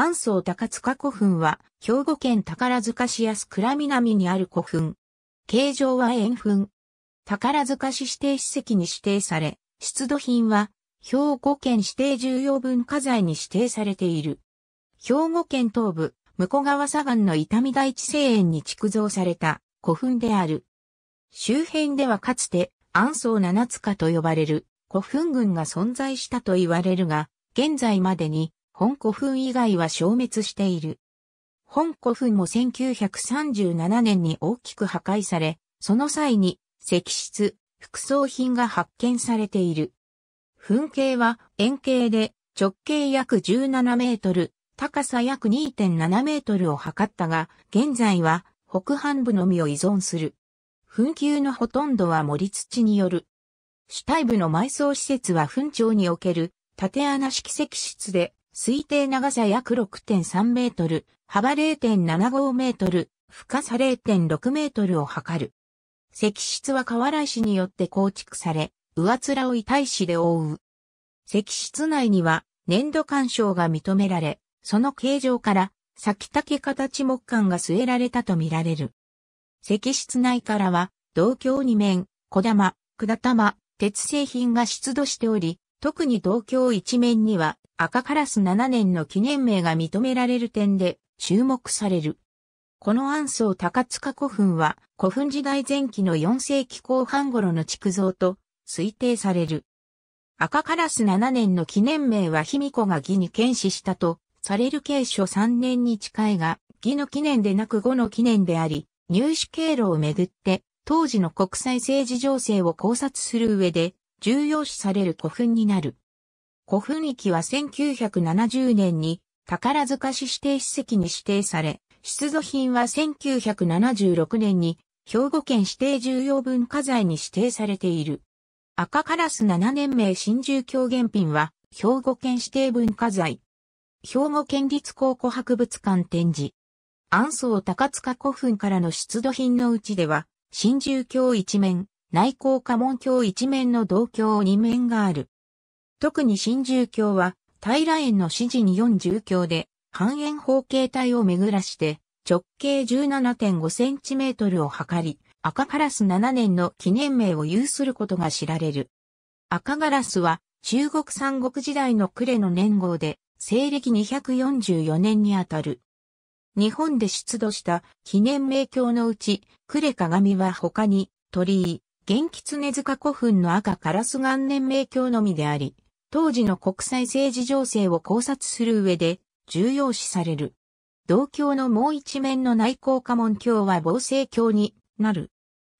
安宗高塚古墳は、兵庫県宝塚市安倉南にある古墳。形状は円墳。宝塚市指定史跡に指定され、出土品は、兵庫県指定重要文化財に指定されている。兵庫県東部、向川左岸の伊丹第一庭園に築造された古墳である。周辺ではかつて、安宗七塚と呼ばれる古墳群が存在したと言われるが、現在までに本古墳以外は消滅している。本古墳も1937年に大きく破壊され、その際に石室、副葬品が発見されている。墳形は円形で直径約17メートル、高さ約2.7メートルを測ったが、現在は北半部のみを依存する。墳丘のほとんどは森土による。主体部の埋葬施設は墳町における縦穴式石室で推定長さ約6.3メートル、幅0.75メートル、深さ0.6メートルを測る。石室は河原石によって構築され、上面を体石で覆う。石室内には粘土干渉が認められ、その形状から先竹形木管が据えられたとみられる。石室内からは、銅鏡二面、小玉、管玉、鉄製品が出土しており、特に東京一面には赤カラス7年の記念名が認められる点で注目される。この安葬高塚古墳は古墳時代前期の4世紀後半頃の築造と推定される。赤カラス7年の記念名は卑弥呼が義に剣士したとされる継初3年に近いが、義の記念でなく後の記念であり、入手経路をめぐって当時の国際政治情勢を考察する上で重要視される古墳になる。古墳域は1970年に宝塚市指定史跡に指定され、出土品は1976年に兵庫県指定重要文化財に指定されている。赤カラス7年名新住狂言品は兵庫県指定文化財。兵庫県立考古博物館展示。安宗高塚古墳からの出土品のうちでは、新住狂一面、内向家門橋一面の道橋二面がある。特に新住橋は、平園の指示に四住橋で、半円方形体を巡らして、直径1 7 5トルを測り、赤ガラス7年の記念名を有することが知られる。赤ガラスは、中国三国時代の呉の年号で、西暦244年にあたる。日本で出土した記念名橋のうち、呉鏡は他に、鳥居、元気常塚古墳の赤カラス元年名鏡のみであり、当時の国際政治情勢を考察する上で重要視される。同郷のもう一面の内向家門教は防生教になる。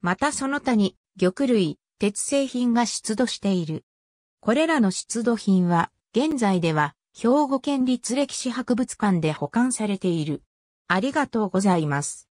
またその他に玉類、鉄製品が出土している。これらの出土品は現在では兵庫県立歴史博物館で保管されている。ありがとうございます。